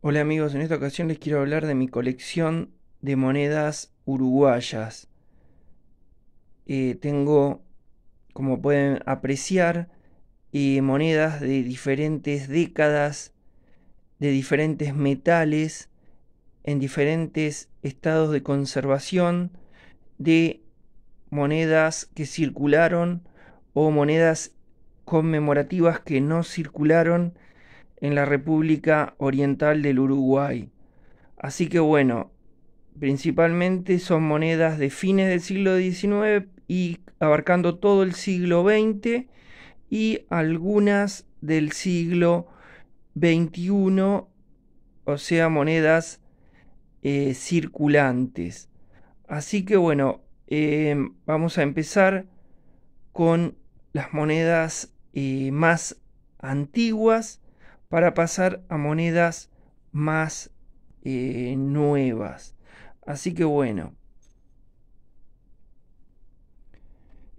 Hola amigos, en esta ocasión les quiero hablar de mi colección de monedas uruguayas. Eh, tengo, como pueden apreciar, eh, monedas de diferentes décadas, de diferentes metales, en diferentes estados de conservación, de monedas que circularon o monedas conmemorativas que no circularon en la República Oriental del Uruguay. Así que bueno, principalmente son monedas de fines del siglo XIX y abarcando todo el siglo XX y algunas del siglo XXI, o sea, monedas eh, circulantes. Así que bueno, em, vamos a empezar con las monedas eh, más antiguas para pasar a monedas más eh, nuevas. Así que bueno.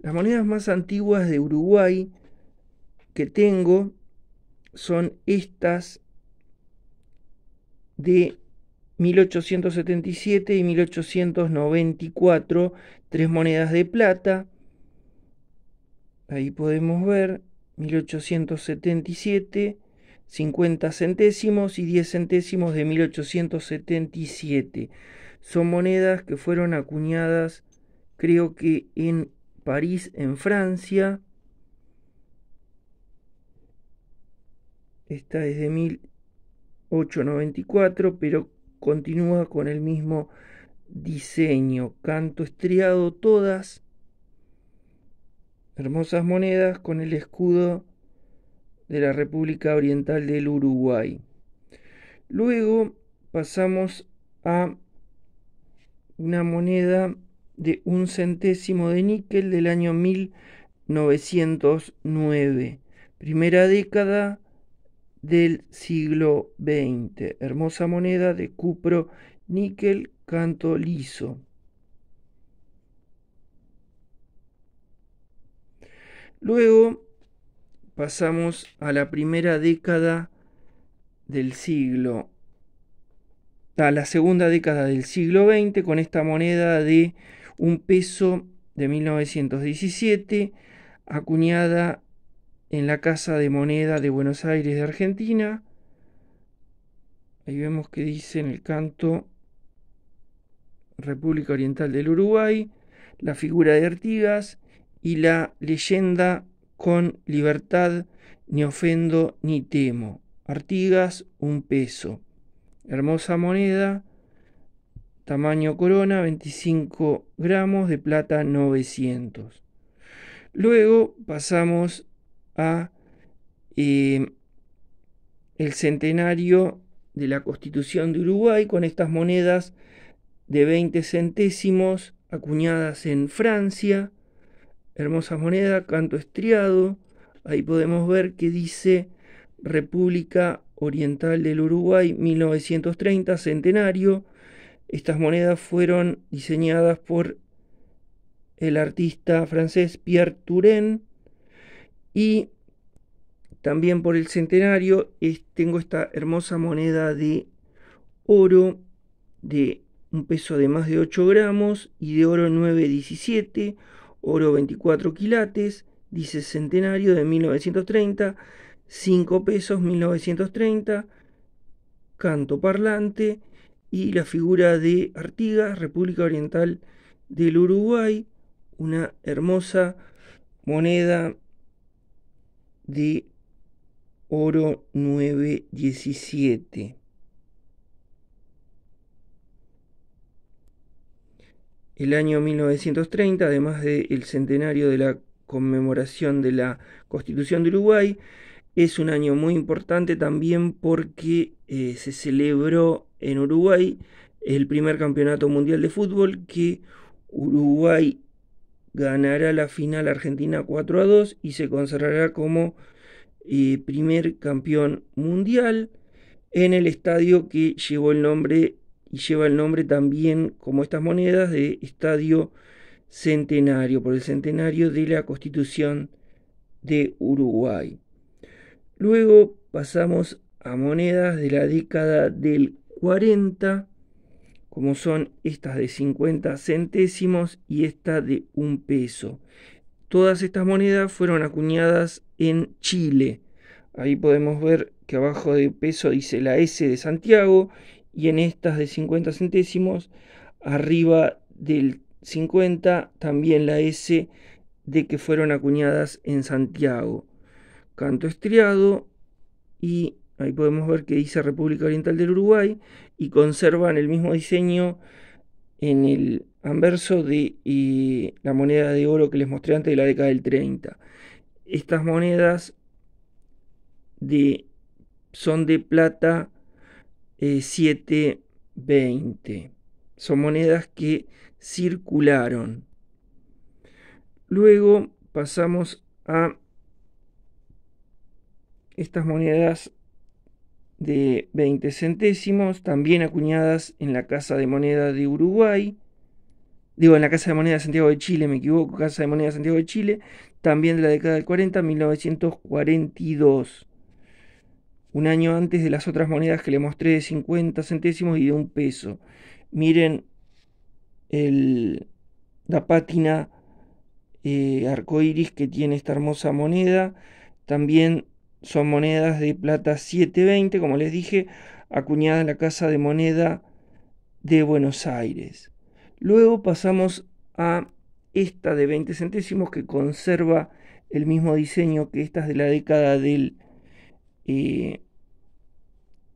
Las monedas más antiguas de Uruguay que tengo son estas de 1877 y 1894, tres monedas de plata. Ahí podemos ver 1877 50 centésimos y 10 centésimos de 1877. Son monedas que fueron acuñadas creo que en París, en Francia. Esta es de 1894, pero continúa con el mismo diseño. Canto estriado todas. Hermosas monedas con el escudo de la República Oriental del Uruguay. Luego pasamos a una moneda de un centésimo de níquel del año 1909, primera década del siglo XX, hermosa moneda de cupro, níquel, canto liso. Luego pasamos a la primera década del siglo, a la segunda década del siglo XX con esta moneda de un peso de 1917 acuñada en la Casa de Moneda de Buenos Aires de Argentina. Ahí vemos que dice en el canto República Oriental del Uruguay, la figura de Artigas y la leyenda con libertad, ni ofendo ni temo. Artigas, un peso. Hermosa moneda, tamaño corona, 25 gramos de plata 900. Luego pasamos a em, el centenario de la Constitución de Uruguay con estas monedas de 20 centésimos acuñadas en Francia, Hermosa moneda, canto estriado. Ahí podemos ver que dice República Oriental del Uruguay, 1930, centenario. Estas monedas fueron diseñadas por el artista francés Pierre Turenne y también por el centenario tengo esta hermosa moneda de oro de un peso de más de 8 gramos y de oro 9,17 oro 24 quilates, dice centenario de 1930, 5 pesos 1930, canto parlante y la figura de Artigas, República Oriental del Uruguay, una hermosa moneda de oro 917. El año 1930, además del centenario de la conmemoración de la Constitución de Uruguay, es un año muy importante también porque eh, se celebró en Uruguay el primer campeonato mundial de fútbol que Uruguay ganará la final Argentina 4 a 2 y se consagrará como eh, primer campeón mundial en el estadio que llevó el nombre y lleva el nombre también, como estas monedas, de Estadio Centenario, por el centenario de la Constitución de Uruguay. Luego pasamos a monedas de la década del 40, como son estas de 50 centésimos y esta de un peso. Todas estas monedas fueron acuñadas en Chile. Ahí podemos ver que abajo de peso dice la S de Santiago y en estas de 50 centésimos, arriba del 50 también la S de que fueron acuñadas en Santiago. Canto estriado y ahí podemos ver que dice República Oriental del Uruguay y conservan el mismo diseño en el anverso de la moneda de oro que les mostré antes de la década del 30. Estas monedas de, son de plata 7.20. Eh, Son monedas que circularon. Luego pasamos a estas monedas de 20 centésimos, también acuñadas en la Casa de Moneda de Uruguay, digo, en la Casa de Moneda de Santiago de Chile, me equivoco, Casa de Moneda de Santiago de Chile, también de la década del 40, 1942 un año antes de las otras monedas que le mostré de 50 centésimos y de un peso. Miren el, la pátina eh, arcoiris que tiene esta hermosa moneda. También son monedas de plata 720, como les dije, acuñadas en la Casa de Moneda de Buenos Aires. Luego pasamos a esta de 20 centésimos que conserva el mismo diseño que estas de la década del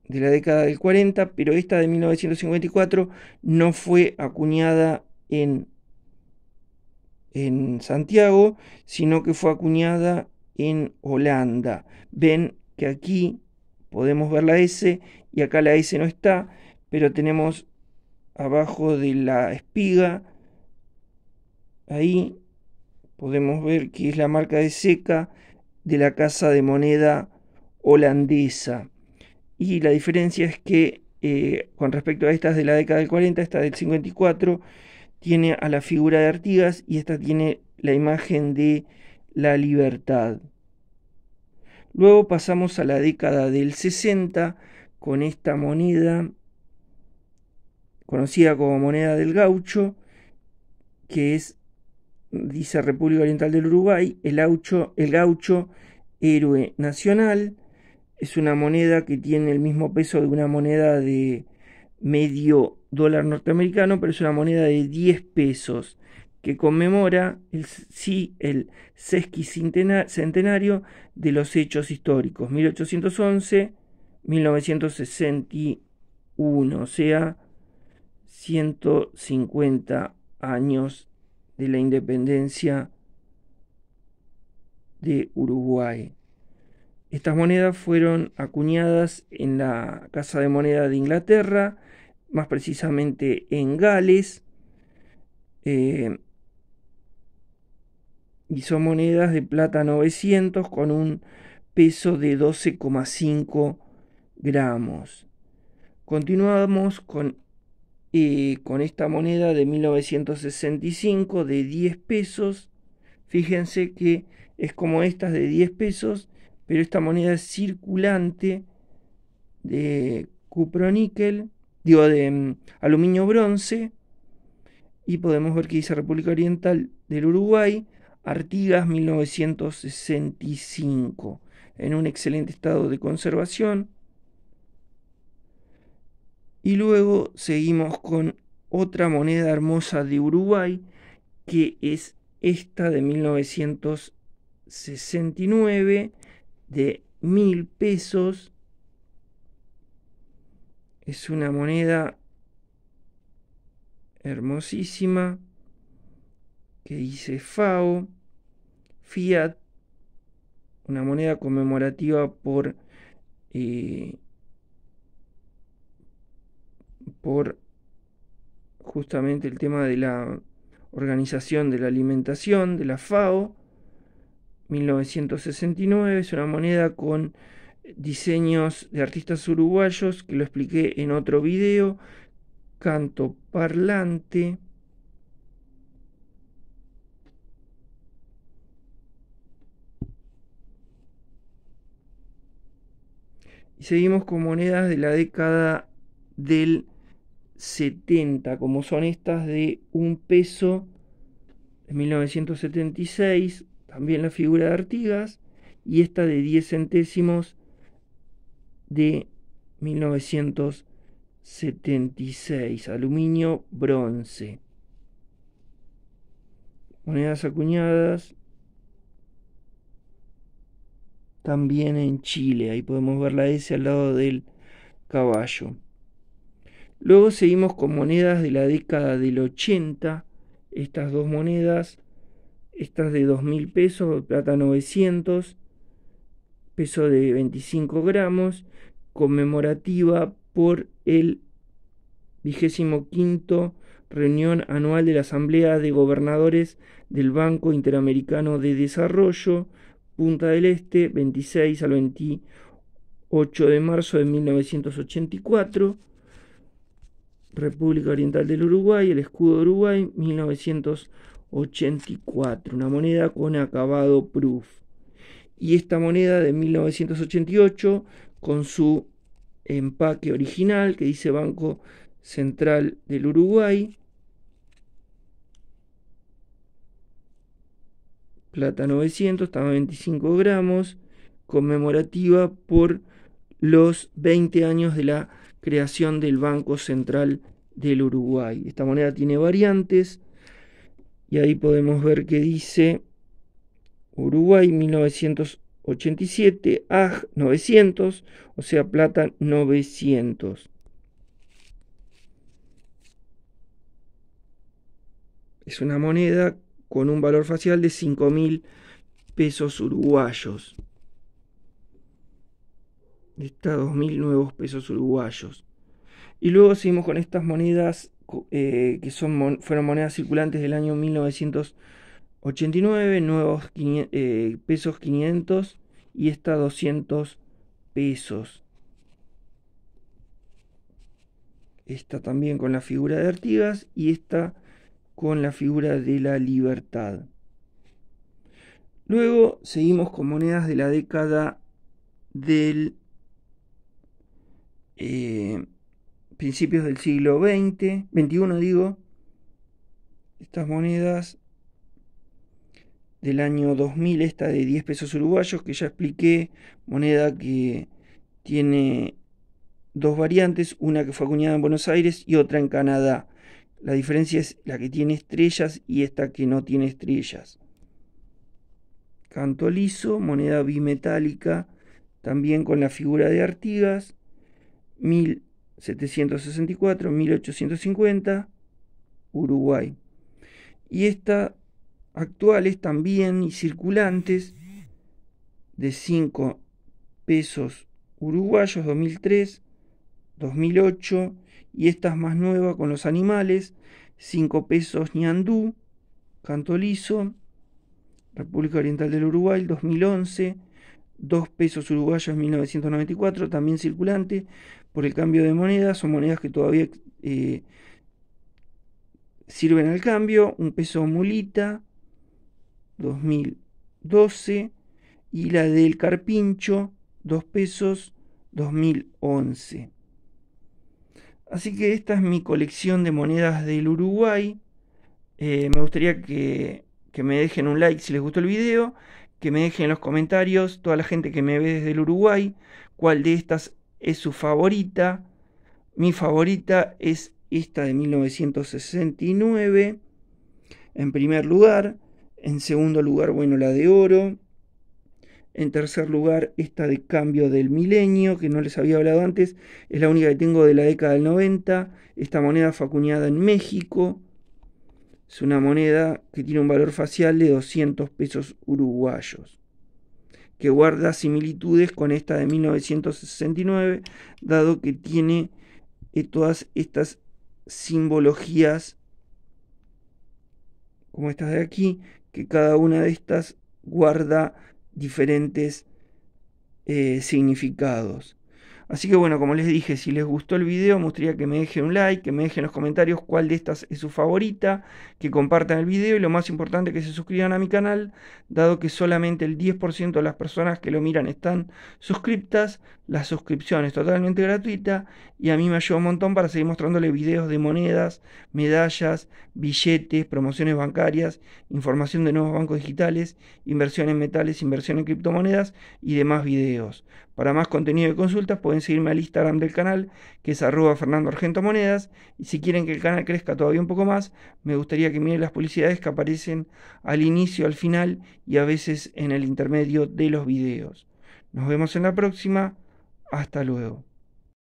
de la década del 40, pero esta de 1954 no fue acuñada en, en Santiago, sino que fue acuñada en Holanda. Ven que aquí podemos ver la S y acá la S no está, pero tenemos abajo de la espiga, ahí podemos ver que es la marca de seca de la casa de moneda holandesa. Y la diferencia es que eh, con respecto a estas de la década del 40, esta del 54, tiene a la figura de Artigas y esta tiene la imagen de la libertad. Luego pasamos a la década del 60 con esta moneda conocida como moneda del gaucho, que es, dice República Oriental del Uruguay, el gaucho héroe nacional, es una moneda que tiene el mismo peso de una moneda de medio dólar norteamericano, pero es una moneda de 10 pesos que conmemora el, sí, el sesquicentenario de los hechos históricos, 1811-1961, o sea, 150 años de la independencia de Uruguay. Estas monedas fueron acuñadas en la Casa de Moneda de Inglaterra, más precisamente en Gales, eh, y son monedas de plata 900 con un peso de 12,5 gramos. Continuamos con, eh, con esta moneda de 1965 de 10 pesos. Fíjense que es como estas de 10 pesos pero esta moneda es circulante de cuproníquel, digo, de mm, aluminio bronce, y podemos ver que dice República Oriental del Uruguay, Artigas 1965, en un excelente estado de conservación. Y luego seguimos con otra moneda hermosa de Uruguay, que es esta de 1969, de mil pesos. Es una moneda hermosísima que dice FAO, Fiat, una moneda conmemorativa por, eh, por justamente el tema de la organización de la alimentación de la FAO 1969. Es una moneda con diseños de artistas uruguayos que lo expliqué en otro video. Canto parlante. Y seguimos con monedas de la década del 70, como son estas de un peso de 1976, también la figura de Artigas, y esta de 10 centésimos de 1976, aluminio bronce. Monedas acuñadas también en Chile, ahí podemos ver la S al lado del caballo. Luego seguimos con monedas de la década del 80, estas dos monedas estas de 2.000 pesos, plata 900, peso de 25 gramos, conmemorativa por el 25 reunión anual de la Asamblea de Gobernadores del Banco Interamericano de Desarrollo, Punta del Este, 26 al 28 de marzo de 1984, República Oriental del Uruguay, el escudo de Uruguay, 1984. 84, una moneda con acabado proof. Y esta moneda de 1988 con su empaque original que dice Banco Central del Uruguay. Plata 900, estaba 25 gramos, conmemorativa por los 20 años de la creación del Banco Central del Uruguay. Esta moneda tiene variantes, y ahí podemos ver que dice Uruguay 1987, AG 900, o sea, plata 900. Es una moneda con un valor facial de 5.000 pesos uruguayos. Está 2.000 nuevos pesos uruguayos. Y luego seguimos con estas monedas eh, que son fueron monedas circulantes del año 1989, nuevos eh, pesos 500 y esta 200 pesos. Esta también con la figura de Artigas y esta con la figura de la libertad. Luego seguimos con monedas de la década del eh, principios del siglo XX, 21 digo, estas monedas del año 2000, esta de 10 pesos uruguayos que ya expliqué, moneda que tiene dos variantes, una que fue acuñada en Buenos Aires y otra en Canadá. La diferencia es la que tiene estrellas y esta que no tiene estrellas. Canto liso, moneda bimetálica, también con la figura de Artigas, 1000 764, 1850, Uruguay. Y esta actual es también y circulantes de 5 pesos uruguayos 2003, 2008 y estas más nuevas con los animales, 5 pesos ñandú, cantolizo, República Oriental del Uruguay 2011, 2 pesos uruguayos 1994, también circulante, por el cambio de monedas. Son monedas que todavía eh, sirven al cambio. Un peso mulita 2012 y la del carpincho 2 pesos 2011. Así que esta es mi colección de monedas del Uruguay. Eh, me gustaría que, que me dejen un like si les gustó el video, que me dejen en los comentarios toda la gente que me ve desde el Uruguay, cuál de estas es su favorita. Mi favorita es esta de 1969, en primer lugar. En segundo lugar, bueno, la de oro. En tercer lugar, esta de Cambio del Milenio, que no les había hablado antes, es la única que tengo de la década del 90. Esta moneda fue acuñada en México. Es una moneda que tiene un valor facial de 200 pesos uruguayos que guarda similitudes con esta de 1969, dado que tiene eh, todas estas simbologías como estas de aquí, que cada una de estas guarda diferentes eh, significados. Así que bueno, como les dije, si les gustó el video, me gustaría que me dejen un like, que me dejen en los comentarios cuál de estas es su favorita, que compartan el video y lo más importante que se suscriban a mi canal, dado que solamente el 10% de las personas que lo miran están suscriptas, la suscripción es totalmente gratuita y a mí me ayuda un montón para seguir mostrándole videos de monedas, medallas, billetes, promociones bancarias, información de nuevos bancos digitales, inversión en metales, inversión en criptomonedas y demás videos. Para más contenido y consultas pueden seguirme al Instagram del canal, que es arroba Fernando Argento Monedas. Y si quieren que el canal crezca todavía un poco más, me gustaría que miren las publicidades que aparecen al inicio, al final y a veces en el intermedio de los videos. Nos vemos en la próxima. Hasta luego.